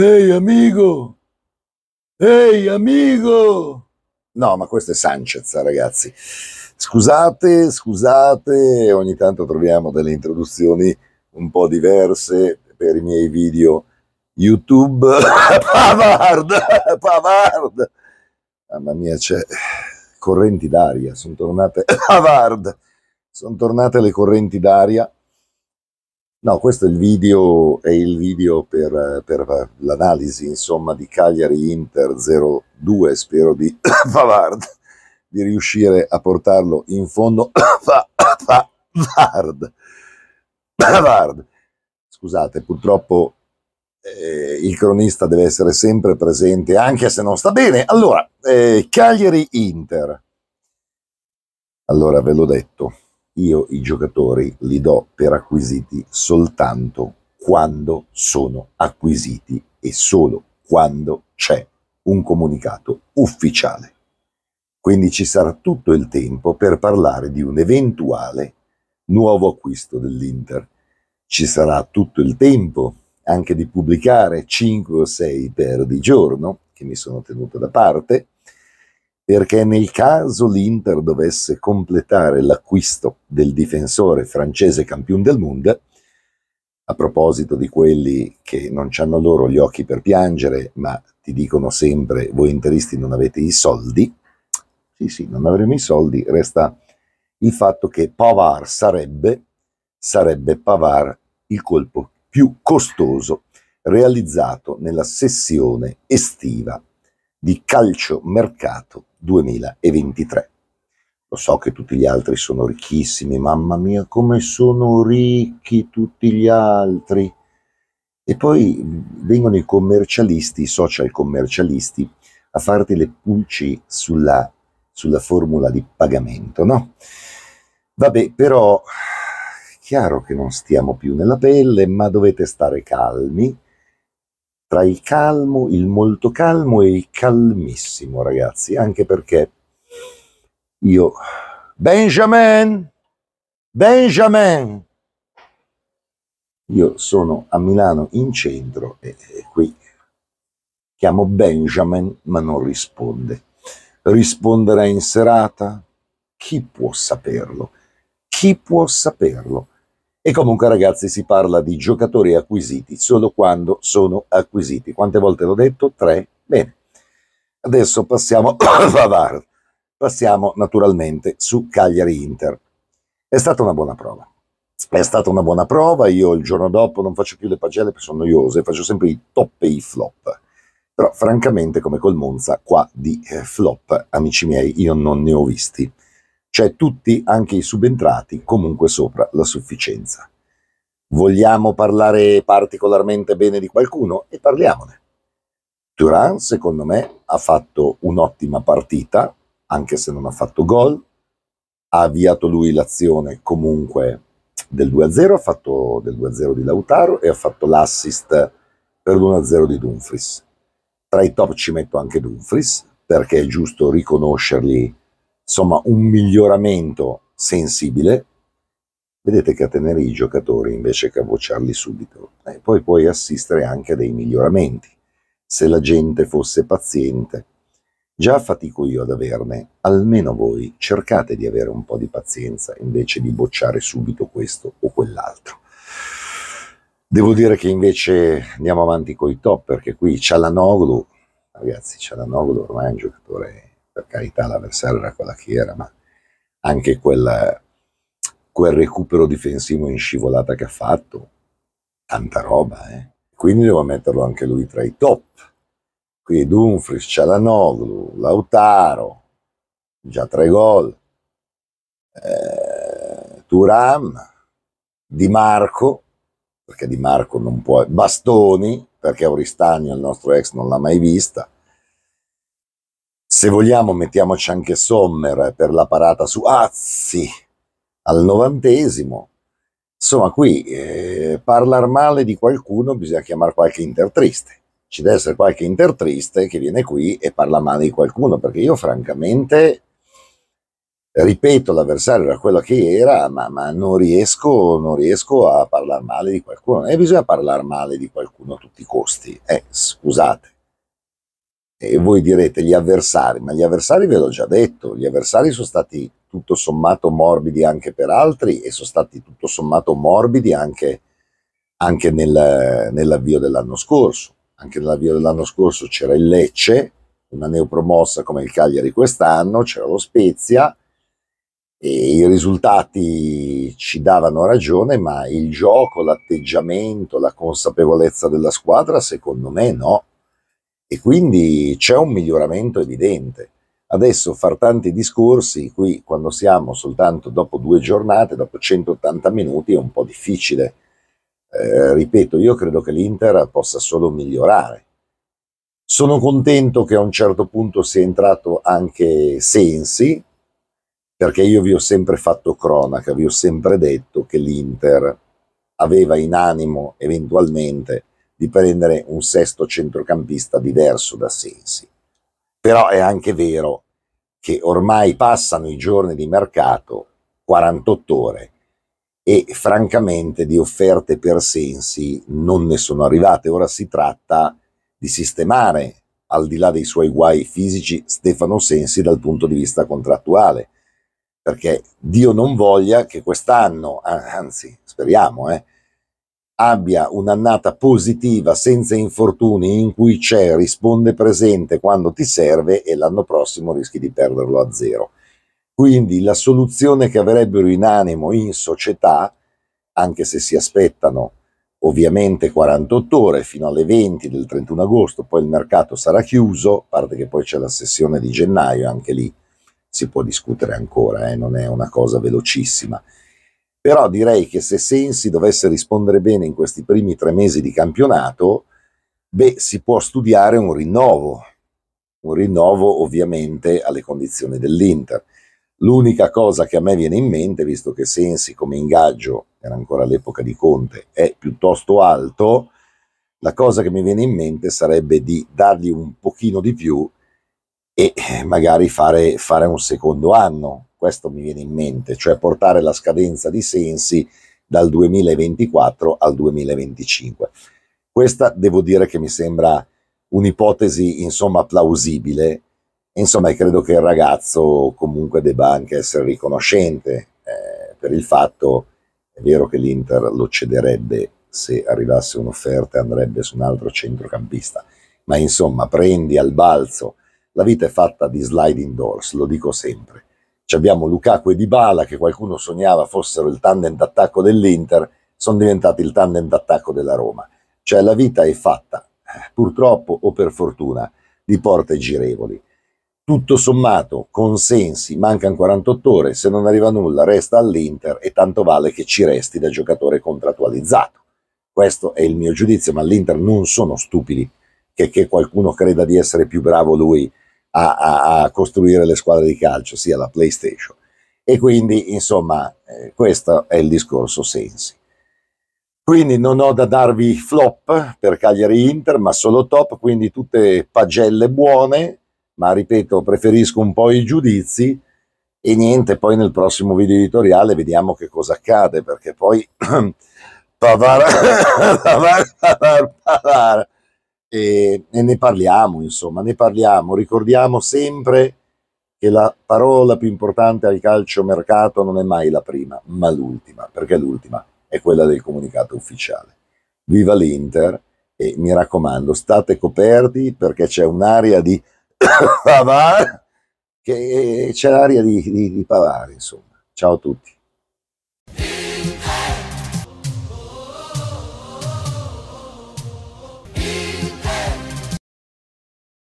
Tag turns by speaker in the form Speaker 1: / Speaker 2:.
Speaker 1: Ehi amico! Ehi amico! No, ma questo è Sanchez, ragazzi. Scusate, scusate, ogni tanto troviamo delle introduzioni un po' diverse per i miei video YouTube. Pavard! Pavard! Mamma mia, c'è correnti d'aria, sono tornate... Pavard! Sono tornate le correnti d'aria No, questo è il video, è il video per, per l'analisi insomma, di Cagliari Inter 02, spero di Favard, di riuscire a portarlo in fondo. Favard. Favard. Scusate, purtroppo eh, il cronista deve essere sempre presente, anche se non sta bene. Allora, eh, Cagliari Inter. Allora, ve l'ho detto io i giocatori li do per acquisiti soltanto quando sono acquisiti e solo quando c'è un comunicato ufficiale. Quindi ci sarà tutto il tempo per parlare di un eventuale nuovo acquisto dell'Inter. Ci sarà tutto il tempo anche di pubblicare 5 o 6 per di giorno, che mi sono tenuto da parte, perché nel caso l'Inter dovesse completare l'acquisto del difensore francese campione del mondo, a proposito di quelli che non hanno loro gli occhi per piangere, ma ti dicono sempre voi interisti non avete i soldi, sì sì, non avremo i soldi, resta il fatto che Pavar sarebbe, sarebbe Pavar il colpo più costoso realizzato nella sessione estiva di Calcio Mercato 2023. Lo so che tutti gli altri sono ricchissimi, mamma mia, come sono ricchi tutti gli altri. E poi vengono i commercialisti, i social commercialisti, a farti le pulci sulla, sulla formula di pagamento, no? Vabbè, però chiaro che non stiamo più nella pelle, ma dovete stare calmi tra il calmo, il molto calmo e il calmissimo, ragazzi, anche perché io Benjamin Benjamin io sono a Milano in centro e, e qui chiamo Benjamin ma non risponde. Risponderà in serata? Chi può saperlo? Chi può saperlo? E comunque ragazzi si parla di giocatori acquisiti solo quando sono acquisiti. Quante volte l'ho detto? Tre. Bene. Adesso passiamo a Passiamo naturalmente su Cagliari Inter. È stata una buona prova. È stata una buona prova, io il giorno dopo non faccio più le pagelle perché sono noiose, faccio sempre i top e i flop. Però francamente come col Monza qua di eh, flop, amici miei, io non ne ho visti cioè tutti, anche i subentrati, comunque sopra la sufficienza. Vogliamo parlare particolarmente bene di qualcuno? E parliamone. Turan, secondo me, ha fatto un'ottima partita, anche se non ha fatto gol. Ha avviato lui l'azione comunque del 2-0, ha fatto del 2-0 di Lautaro e ha fatto l'assist per l'1-0 di Dumfries. Tra i top ci metto anche Dumfries, perché è giusto riconoscergli insomma un miglioramento sensibile. Vedete che a tenere i giocatori invece che a vociarli subito. E eh, poi puoi assistere anche a dei miglioramenti, se la gente fosse paziente. Già fatico io ad averne, almeno voi cercate di avere un po' di pazienza invece di bocciare subito questo o quell'altro. Devo dire che invece andiamo avanti con i top perché qui c'è la noglu ragazzi c'è la noglu ormai è un giocatore per carità l'avversario era quella che era, ma anche quella, quel recupero difensivo in scivolata che ha fatto, tanta roba, eh. quindi devo metterlo anche lui tra i top. Qui Dumfries, Cialanoglu, Lautaro, già tre gol, eh, Turam, Di Marco, perché Di Marco non può, Bastoni, perché Auristagno, il nostro ex, non l'ha mai vista, se vogliamo mettiamoci anche Sommer eh, per la parata su Azzi al novantesimo. Insomma, qui eh, parlare male di qualcuno bisogna chiamare qualche intertriste. Ci deve essere qualche intertriste che viene qui e parla male di qualcuno, perché io francamente, ripeto, l'avversario era quello che era, ma, ma non, riesco, non, riesco, a parlare male di qualcuno. E bisogna parlare male di qualcuno a tutti i costi. Eh, scusate. E voi direte gli avversari, ma gli avversari ve l'ho già detto, gli avversari sono stati tutto sommato morbidi anche per altri e sono stati tutto sommato morbidi anche, anche nel, nell'avvio dell'anno scorso. Anche nell'avvio dell'anno scorso c'era il Lecce, una neopromossa come il Cagliari quest'anno, c'era lo Spezia e i risultati ci davano ragione, ma il gioco, l'atteggiamento, la consapevolezza della squadra, secondo me no e quindi c'è un miglioramento evidente. Adesso far tanti discorsi qui quando siamo soltanto dopo due giornate, dopo 180 minuti, è un po' difficile. Eh, ripeto, io credo che l'Inter possa solo migliorare. Sono contento che a un certo punto sia entrato anche Sensi, perché io vi ho sempre fatto cronaca, vi ho sempre detto che l'Inter aveva in animo eventualmente di prendere un sesto centrocampista diverso da Sensi. Però è anche vero che ormai passano i giorni di mercato, 48 ore, e francamente di offerte per Sensi non ne sono arrivate. Ora si tratta di sistemare, al di là dei suoi guai fisici, Stefano Sensi dal punto di vista contrattuale perché Dio non voglia che quest'anno, anzi speriamo, eh, abbia un'annata positiva senza infortuni in cui c'è, risponde presente quando ti serve e l'anno prossimo rischi di perderlo a zero. Quindi la soluzione che avrebbero in animo in società, anche se si aspettano ovviamente 48 ore fino alle 20 del 31 agosto, poi il mercato sarà chiuso, a parte che poi c'è la sessione di gennaio, anche lì si può discutere ancora, eh, non è una cosa velocissima però direi che se Sensi dovesse rispondere bene in questi primi tre mesi di campionato, beh, si può studiare un rinnovo, un rinnovo ovviamente alle condizioni dell'Inter. L'unica cosa che a me viene in mente, visto che Sensi come ingaggio, era ancora all'epoca di Conte, è piuttosto alto, la cosa che mi viene in mente sarebbe di dargli un pochino di più e eh, magari fare, fare un secondo anno, questo mi viene in mente, cioè portare la scadenza di sensi dal 2024 al 2025. Questa devo dire che mi sembra un'ipotesi insomma plausibile, insomma credo che il ragazzo comunque debba anche essere riconoscente eh, per il fatto, è vero che l'Inter lo cederebbe se arrivasse un'offerta e andrebbe su un altro centrocampista, ma insomma prendi al balzo, la vita è fatta di sliding doors, lo dico sempre ci abbiamo Lukaku e Dybala che qualcuno sognava fossero il tandem d'attacco dell'Inter, sono diventati il tandem d'attacco della Roma. Cioè la vita è fatta, eh, purtroppo o per fortuna, di porte girevoli. Tutto sommato, consensi, mancano 48 ore, se non arriva nulla resta all'Inter e tanto vale che ci resti da giocatore contrattualizzato. Questo è il mio giudizio, ma all'Inter non sono stupidi che, che qualcuno creda di essere più bravo lui a, a, a costruire le squadre di calcio, sia la PlayStation. E quindi, insomma, eh, questo è il discorso Sensi. Quindi non ho da darvi flop per Cagliari Inter, ma solo top, quindi tutte pagelle buone, ma ripeto, preferisco un po' i giudizi e niente, poi nel prossimo video editoriale vediamo che cosa accade, perché poi... e, e ne parliamo, insomma, ne parliamo, ricordiamo sempre che la parola più importante al calcio mercato non è mai la prima, ma l'ultima, perché l'ultima è quella del comunicato ufficiale. Viva l'Inter e mi raccomando, state coperti perché c'è un'area di Pavar che c'è l'aria di, di, di Pavar, insomma. Ciao a tutti.